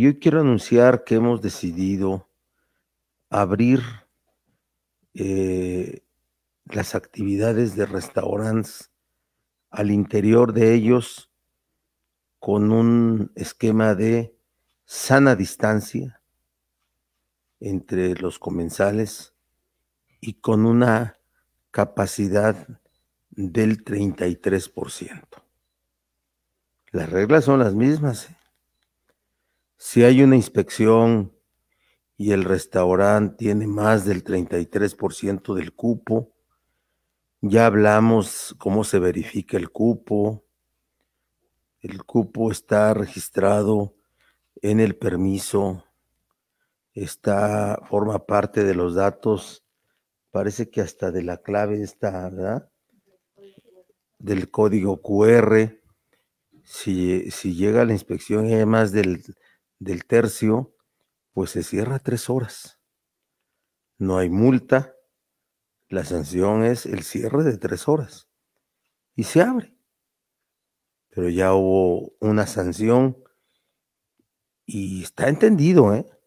Y hoy quiero anunciar que hemos decidido abrir eh, las actividades de restaurantes al interior de ellos con un esquema de sana distancia entre los comensales y con una capacidad del 33%. Las reglas son las mismas. ¿eh? Si hay una inspección y el restaurante tiene más del 33% del cupo, ya hablamos cómo se verifica el cupo. El cupo está registrado en el permiso, está, forma parte de los datos, parece que hasta de la clave está, ¿verdad? Del código QR. Si, llega la inspección y hay más del del tercio, pues se cierra tres horas. No hay multa, la sanción es el cierre de tres horas y se abre. Pero ya hubo una sanción y está entendido, ¿eh?